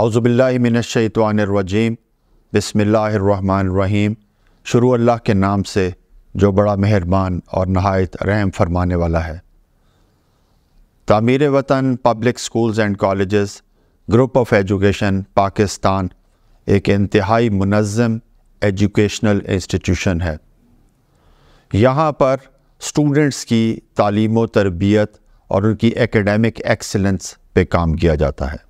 अवज़बिल्लिमिनशतवानरवजीम बसमीम शुरू अल्लाह के नाम से जो बड़ा मेहरबान और नहायत रहम फरमाने वाला है Tameer Watan public schools and colleges group of education Pakistan एक इंतहाई मुनज़म एजुकेशनल इंस्टीट्यूशन है यहाँ पर स्टूडेंट्स की तालीम तरबियत और उनकी एकेडमिक एक्सेलेंस पे काम किया जाता है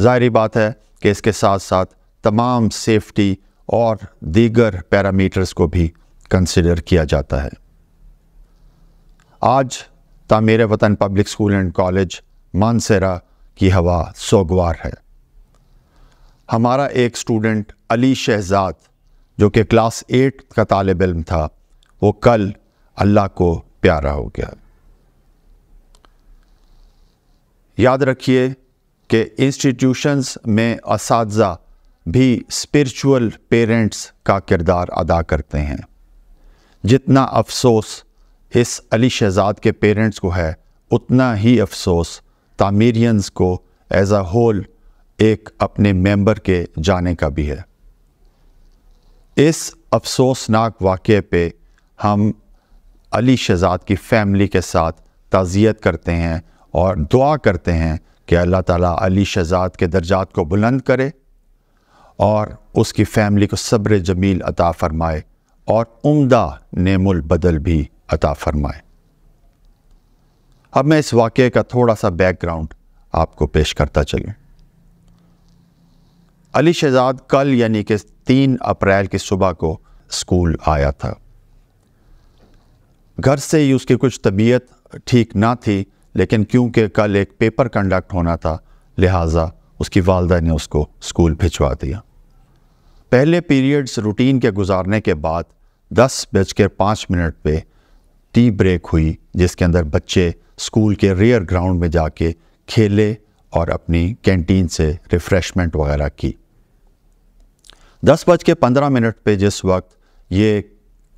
ज़ाहरी बात है कि इसके साथ साथ तमाम सेफ्टी और दीगर पैरामीटर्स को भी कंसिडर किया जाता है आज Tameer Watan public school and college Mansehra की हवा सोगवार है हमारा एक स्टूडेंट अली शहजाद जो कि क्लास एट का तालब इम था वो कल अल्लाह को प्यारा हो गया याद रखिए कि इंस्टीट्यूशंस में इस भी स्पिरिचुअल पेरेंट्स का किरदार अदा करते हैं जितना अफसोस इस अली शहजाद के पेरेंट्स को है उतना ही अफसोस तामीरियंस को एज अ होल एक अपने मेंबर के जाने का भी है इस अफसोसनाक वाक़ पे हम अली शहजाद की फ़ैमिली के साथ ताज़ियत करते हैं और दुआ करते हैं कि अल्लाह ताला अली शहजाद के दर्जात को बुलंद करे और उसकी फैमिली को सब्र जमील अता फ़रमाए और उम्दा नेमुल बदल भी अता फ़रमाए अब मैं इस वाक़े का थोड़ा सा बैकग्राउंड आपको पेश करता चलूँ अली शहजाद कल यानी कि तीन अप्रैल की सुबह को स्कूल आया था घर से ही उसकी कुछ तबीयत ठीक ना थी लेकिन क्योंकि कल एक पेपर कंडक्ट होना था लिहाजा उसकी वालदा ने उसको स्कूल भिजवा दिया पहले पीरियड्स रूटीन के गुजारने के बाद दस बज पाँच मिनट पे टी ब्रेक हुई जिसके अंदर बच्चे स्कूल के रेयर ग्राउंड में जाके खेले और अपनी कैंटीन से रिफ़्रेशमेंट वगैरह की दस बज के पंद्रह मिनट पे जिस वक्त ये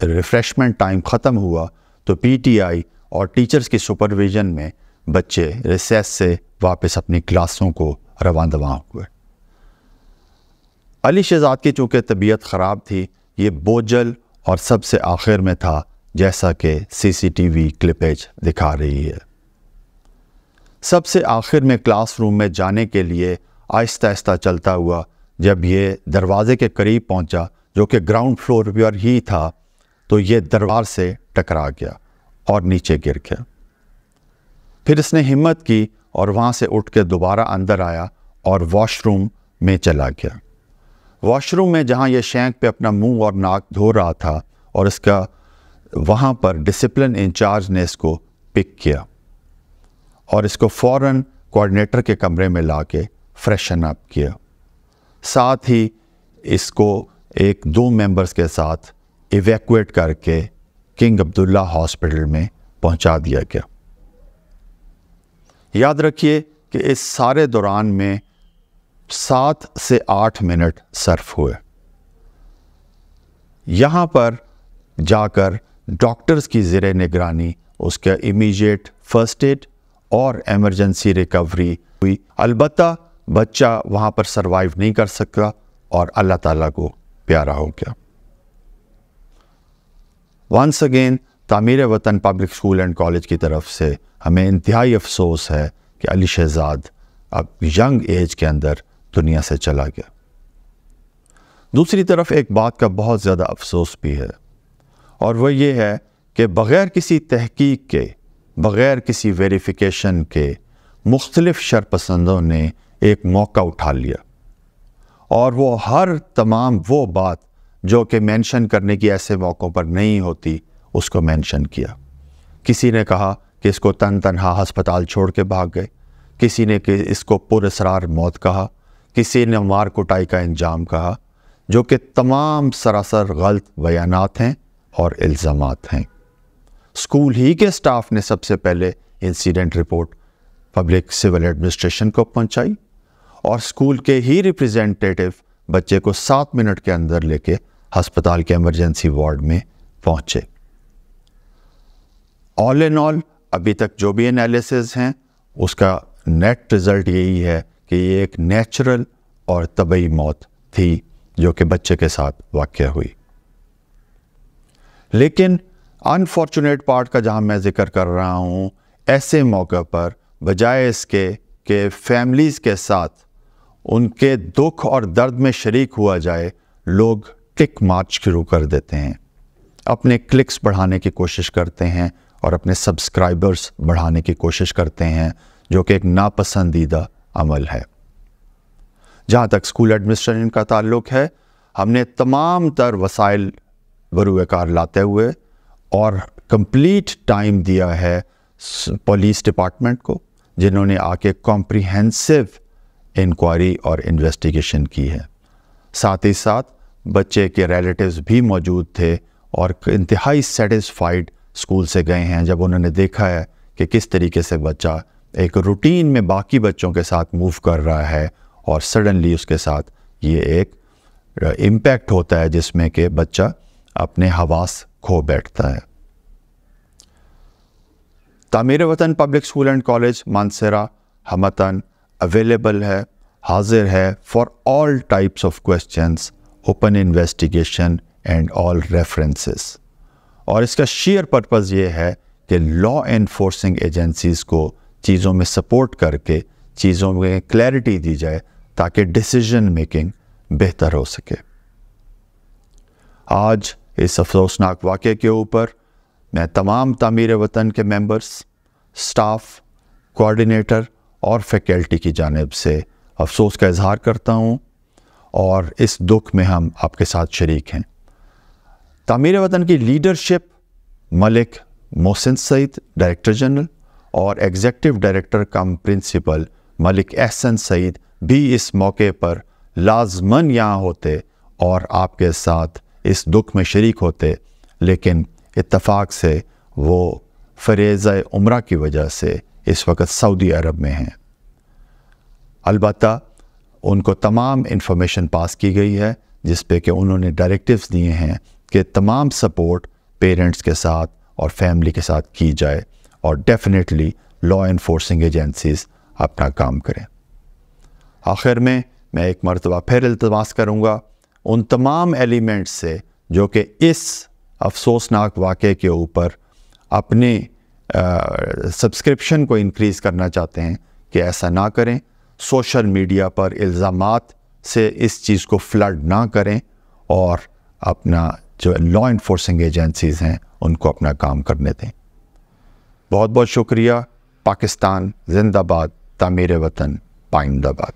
रिफ़्रेशमेंट टाइम ख़त्म हुआ तो पीटीआई और टीचर्स की सुपरविज़न में बच्चे रिसेस से वापस अपनी क्लासों को रवान दवा हुए अली शहजाद की चूँकि तबीयत ख़राब थी ये बोझल और सबसे आखिर में था जैसा कि सीसीटीवी क्लिपेज दिखा रही है सबसे आखिर में क्लासरूम में जाने के लिए आहिस्ता आहिस्ता चलता हुआ जब ये दरवाज़े के करीब पहुंचा जो कि ग्राउंड फ्लोर पर ही था तो ये दरबार से टकरा गया और नीचे गिर गया फिर इसने हिम्मत की और वहाँ से उठ के दोबारा अंदर आया और वॉशरूम में चला गया वॉशरूम में जहाँ यह शेंक पे अपना मुंह और नाक धो रहा था और इसका वहाँ पर डिसिप्लिन इंचार्ज ने इसको पिक किया और इसको फ़ौर कोऑर्डिनेटर के कमरे में ला के फ्रेशन अप किया साथ ही इसको एक दो मेंबर्स के साथ इवैक्यूएट करके किंग अब्दुल्ला हॉस्पिटल में पहुंचा दिया गया याद रखिए कि इस सारे दौरान में सात से आठ मिनट सर्फ हुए यहाँ पर जाकर डॉक्टर्स की ज़र निगरानी उसका इमीडिएट फर्स्ट एड और एमरजेंसी रिकवरी हुई अलबत् बच्चा वहाँ पर सरवाइव नहीं कर सका और अल्लाह ताला को प्यारा हो गया once again तमीर Watan public school and college की तरफ से हमें इंतहाई अफसोस है कि अली शहजाद अब यंग एज के अंदर दुनिया से चला गया दूसरी तरफ एक बात का बहुत ज़्यादा अफसोस भी है और वह यह है कि बग़ैर किसी तहकीक के बग़ैर किसी वेरीफ़िकेशन के मुख्तलिफ़ शरपसंदों ने एक मौका उठा लिया और वो हर तमाम वो बात जो कि मेंशन करने की ऐसे मौक़ों पर नहीं होती उसको मेंशन किया किसी ने कहा कि इसको तन तनहा हस्पताल छोड़ के भाग गए किसी ने कि इसको पुरसरार मौत कहा किसी ने मार कुटाई का इंजाम कहा जो कि तमाम सरासर गलत बयान हैं और इल्ज़ाम हैं स्कूल ही के स्टाफ ने सबसे पहले incident report public civil administration को पहुंचाई और स्कूल के ही रिप्रेजेंटेटिव बच्चे को सात मिनट के अंदर लेके अस्पताल के इमरजेंसी वार्ड में पहुंचे ऑल एंड ऑल अभी तक जो भी एनालिसिस हैं उसका नेट रिज़ल्ट यही है कि ये एक नेचुरल और तबई मौत थी जो कि बच्चे के साथ वाक्य हुई लेकिन अनफॉर्चुनेट पार्ट का जहां मैं ज़िक्र कर रहा हूँ ऐसे मौके पर बजाय इसके कि फैमिलीज़ के साथ उनके दुख और दर्द में शरीक हुआ जाए लोग टिक मार्च शुरू कर देते हैं अपने क्लिक्स बढ़ाने की कोशिश करते हैं और अपने सब्सक्राइबर्स बढ़ाने की कोशिश करते हैं जो कि एक नापसंदीदा अमल है जहाँ तक स्कूल एडमिनिस्ट्रेशन का ताल्लुक है हमने तमाम तर वसाइल बरूकार लाते हुए और कंप्लीट टाइम दिया है पुलिस डिपार्टमेंट को जिन्होंने आके कॉम्प्रिहेंसिव इंक्वायरी और इन्वेस्टिगेशन की है साथ ही साथ बच्चे के रिलेटिव्स भी मौजूद थे और इंतहाई सेटिस्फाइड स्कूल से गए हैं जब उन्होंने देखा है कि किस तरीके से बच्चा एक रूटीन में बाकी बच्चों के साथ मूव कर रहा है और सडनली उसके साथ ये एक इम्पैक्ट होता है जिसमें कि बच्चा अपने हवास खो बैठता है Tameer Watan public school and college Mansehra हमतन अवेलेबल है हाजिर है for all types of questions open investigation and all references और इसका शेयर पर्पज़ ये है कि लॉ इन्फोर्सिंग एजेंसीज़ को चीज़ों में सपोर्ट करके चीज़ों में क्लैरिटी दी जाए ताकि डिसीजन मेकिंग बेहतर हो सके आज इस अफसोसनाक वाक़े के ऊपर मैं तमाम तमीर वतन के मेंबर्स, स्टाफ कोऑर्डिनेटर और फैकल्टी की जानब से अफसोस का इजहार करता हूँ और इस दुख में हम आपके साथ शरीक हैं तमीर वतन की leadership Malik Mohsin Saeed director general और executive director cum principal Malik Ahsan Saeed भी इस मौके पर लाजमन यहाँ होते और आपके साथ इस दुख में शरीक होते लेकिन इतफ़ाक से वो फरेज़ उम्र की वजह से इस वक्त सऊदी अरब में हैं अलबत् उनको तमाम इन्फॉर्मेशन पास की गई है जिस पे कि उन्होंने डायरेक्टिव्स दिए हैं के तमाम सपोर्ट पेरेंट्स के साथ और फैमिली के साथ की जाए और डेफिनेटली लॉ इन्फोर्सिंग एजेंसीज अपना काम करें आखिर में मैं एक मरतबा फिर अल्तवास करूँगा उन तमाम एलिमेंट्स से जो कि इस अफसोसनाक वाक़े के ऊपर अपने सब्सक्रिप्शन को इनक्रीज़ करना चाहते हैं कि ऐसा ना करें सोशल मीडिया पर इल्ज़ाम से इस चीज़ को फ्लड ना करें और अपना जो लॉ इन्फोर्सिंग एजेंसीज़ हैं उनको अपना काम करने दें बहुत बहुत शुक्रिया पाकिस्तान जिंदाबाद तमीर वतन पाइंदाबाद